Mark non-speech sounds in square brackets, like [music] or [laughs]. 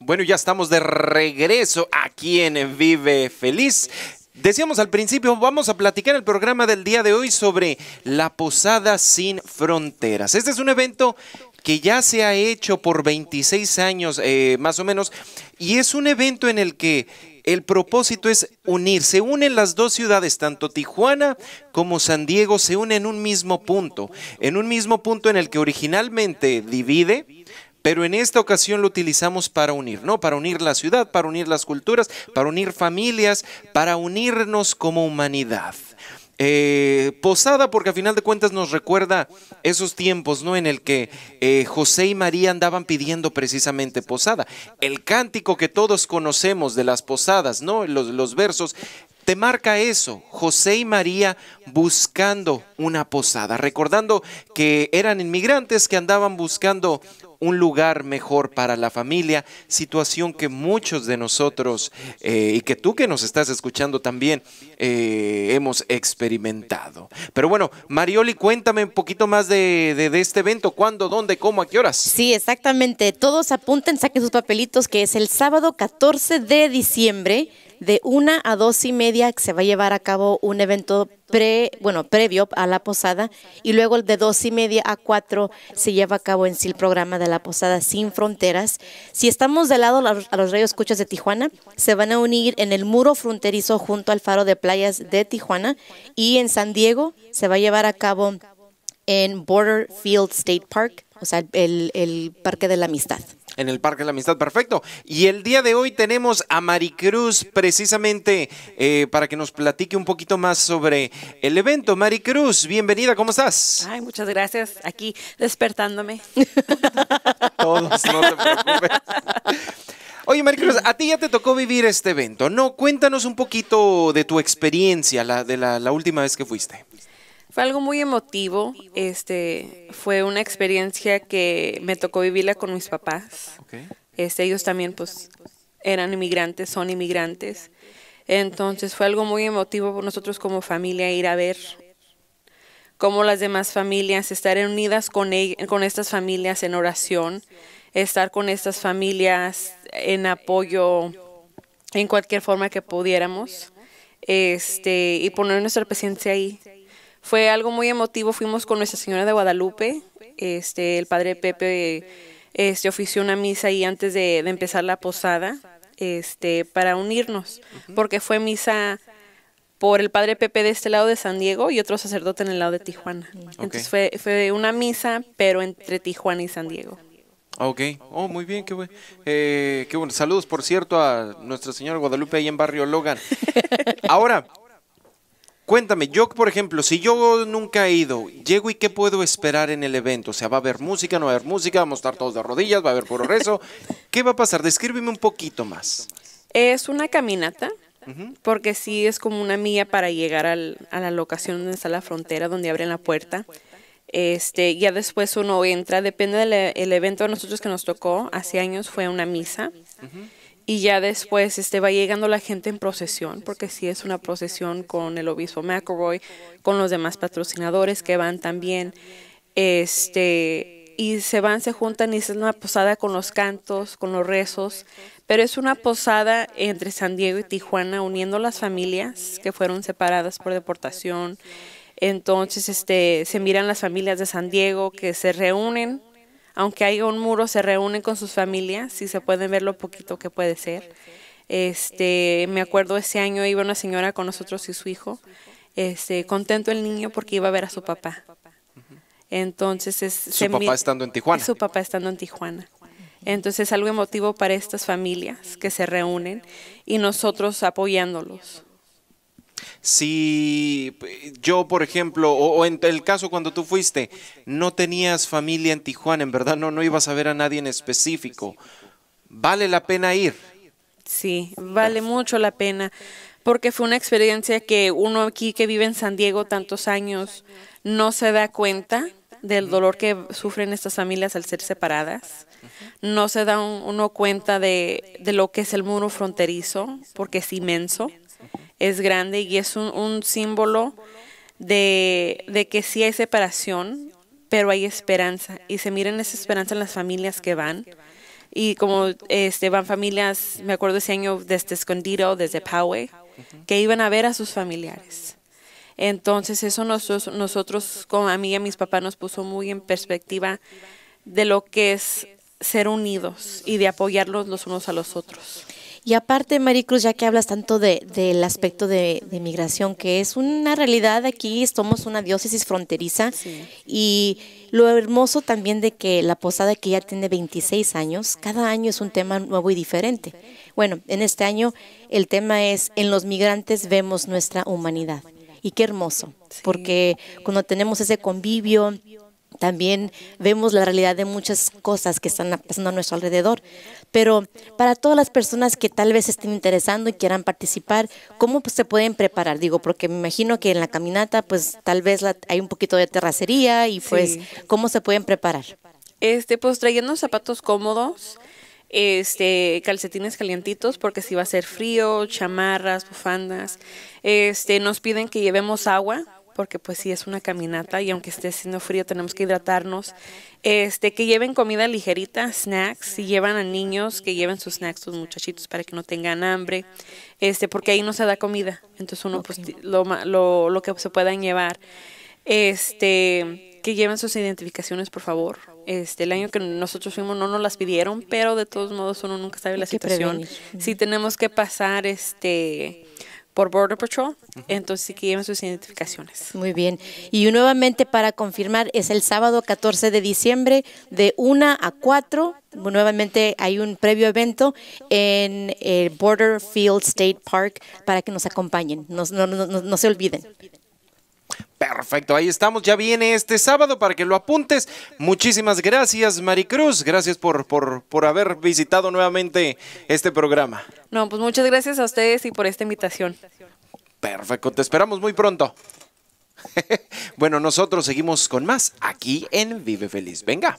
Bueno, ya estamos de regreso aquí en Vive Feliz. Decíamos al principio, vamos a platicar el programa del día de hoy sobre la Posada Sin Fronteras. Este es un evento que ya se ha hecho por 26 años eh, más o menos y es un evento en el que el propósito es unirse. se unen las dos ciudades, tanto Tijuana como San Diego, se unen en un mismo punto, en un mismo punto en el que originalmente divide, pero en esta ocasión lo utilizamos para unir, ¿no? Para unir la ciudad, para unir las culturas, para unir familias, para unirnos como humanidad. Eh, posada porque a final de cuentas nos recuerda esos tiempos, ¿no? En el que eh, José y María andaban pidiendo precisamente posada. El cántico que todos conocemos de las posadas, ¿no? Los, los versos te marca eso, José y María buscando una posada, recordando que eran inmigrantes que andaban buscando un lugar mejor para la familia, situación que muchos de nosotros eh, y que tú que nos estás escuchando también eh, hemos experimentado. Pero bueno, Marioli, cuéntame un poquito más de, de, este evento, cuándo, dónde, cómo, a qué horas. Sí, exactamente. Todos apunten, saquen sus papelitos, que es el sábado 14 de diciembre de una a dos y media se va a llevar a cabo un evento pre, bueno, previo a la posada y luego de dos y media a cuatro se lleva a cabo en sí el programa de la posada sin fronteras. Si estamos de lado a los Reyes Cuchas de Tijuana, se van a unir en el muro fronterizo junto al faro de playas de Tijuana y en San Diego se va a llevar a cabo en Border Field State Park, o sea, el Parque de la Amistad en el Parque de la Amistad. Perfecto. Y el día de hoy tenemos a Maricruz precisamente eh, para que nos platique un poquito más sobre el evento. Maricruz, bienvenida, ¿cómo estás? Ay, muchas gracias. Aquí despertándome. [laughs] Todos, no te preocupes. Oye, Maricruz, a ti ya te tocó vivir este evento, ¿no? Cuéntanos un poquito de tu experiencia, la, de la, la última vez que fuiste. Fue algo muy emotivo. Este, fue una experiencia que me tocó vivirla con mis papás. Este, ellos también, pues, eran inmigrantes, son inmigrantes. Entonces fue algo muy emotivo por nosotros como familia ir a ver cómo las demás familias estar unidas con, e-, con estas familias en oración, estar con estas familias en apoyo en cualquier forma que pudiéramos este, y poner nuestra presencia ahí. Fue algo muy emotivo, fuimos con Nuestra Señora de Guadalupe, este, el padre Pepe este, ofició una misa ahí antes de, empezar la posada este, para unirnos, porque fue misa por el padre Pepe de este lado de San Diego y otro sacerdote en el lado de Tijuana. Entonces fue, fue una misa, pero entre Tijuana y San Diego. Ok, oh, muy bien, qué, bueno. Eh, qué bueno. Saludos, por cierto, a Nuestra Señora Guadalupe ahí en Barrio Logan. [laughs] Ahora, Cuéntame, yo por ejemplo, si yo nunca he ido, llego y qué puedo esperar en el evento, o sea, va a haber música, no va a haber música, vamos a estar todos de rodillas, va a haber puro rezo, [laughs] ¿qué va a pasar? Descríbeme un poquito más. Es una caminata, porque sí es como una mía para llegar a la locación donde está la frontera, donde abren la puerta. Este, ya después uno entra, depende del evento a nosotros que nos tocó, hace años fue una misa y ya después este, va llegando la gente en procesión, porque sí es una procesión con el obispo McElroy, con los demás patrocinadores que van también, este, y se van, se juntan y es una posada con los cantos, con los rezos, pero es una posada entre San Diego y Tijuana, uniendo las familias que fueron separadas por deportación. Entonces, este, se miran las familias de San Diego que se reúnen aunque hay un muro, se reúnen con sus familias y se pueden ver lo poquito que puede ser. Este, me acuerdo ese año iba una señora con nosotros y su hijo, este, contento el niño porque iba a ver a su papá. Entonces es su papá estando en Tijuana. Su papá estando en Tijuana. Entonces es algo emotivo para estas familias que se reúnen y nosotros apoyándolos. Si eh, yo, por ejemplo, o, en el caso cuando tú fuiste, no tenías familia en Tijuana, en verdad no, no ibas a ver a nadie en específico, ¿vale la pena ir? Sí, vale mucho la pena, porque fue una experiencia que uno aquí que vive en San Diego tantos años no se da cuenta del dolor que sufren estas familias al ser separadas. No se da uno cuenta de, de, lo que es el muro fronterizo, porque es inmenso es grande y es un, símbolo de, que sí hay separación, pero hay esperanza. Y se miran esa esperanza en las familias que van. Y como este, van familias, me acuerdo ese año desde este Escondido, desde Poway, que iban a ver a sus familiares. Entonces eso nosotros, nosotros como a mí y a mis papás, nos puso muy en perspectiva de lo que es ser unidos y de apoyarlos los unos a los otros. Y aparte, Maricruz, ya que hablas tanto de, del aspecto de, migración, que es una realidad aquí, somos una diócesis fronteriza y lo hermoso también de que la posada que ya tiene 26 años, cada año es un tema nuevo y diferente. Bueno, en este año el tema es, en los migrantes vemos nuestra humanidad. Y qué hermoso, porque cuando tenemos ese convivio, también vemos la realidad de muchas cosas que están pasando a nuestro alrededor. Pero para todas las personas que tal vez estén interesando y quieran participar, ¿cómo pues, se pueden preparar? Digo, porque me imagino que en la caminata, pues tal vez hay un poquito de terracería y pues, ¿cómo se pueden preparar? Este, pues trayendo zapatos cómodos, este, calcetines calientitos porque si va a ser frío, chamarras, bufandas. Este, nos piden que llevemos agua porque pues sí es una caminata y aunque esté haciendo frío tenemos que hidratarnos. Este, que lleven comida ligerita, snacks, si llevan a niños, que lleven sus snacks, sus muchachitos para que no tengan hambre, este, porque ahí no se da comida, entonces uno pues lo, lo, lo que se puedan llevar. Este, que lleven sus identificaciones, por favor. Este, el año que nosotros fuimos no nos las pidieron, pero de todos modos uno nunca sabe la situación. Si tenemos que pasar este por Border Patrol, entonces sí que lleven sus identificaciones. Muy bien. Y nuevamente para confirmar, es el sábado 14 de diciembre de 1 a 4. Nuevamente hay un previo evento en el Border Field State Park para que nos acompañen, no, no se olviden. Perfecto, ahí estamos, ya viene este sábado para que lo apuntes. Muchísimas gracias, Maricruz, gracias por, por, haber visitado nuevamente este programa. No, pues muchas gracias a ustedes y por esta invitación. Perfecto, te esperamos muy pronto. [laughs] bueno, nosotros seguimos con más aquí en Vive Feliz. Venga.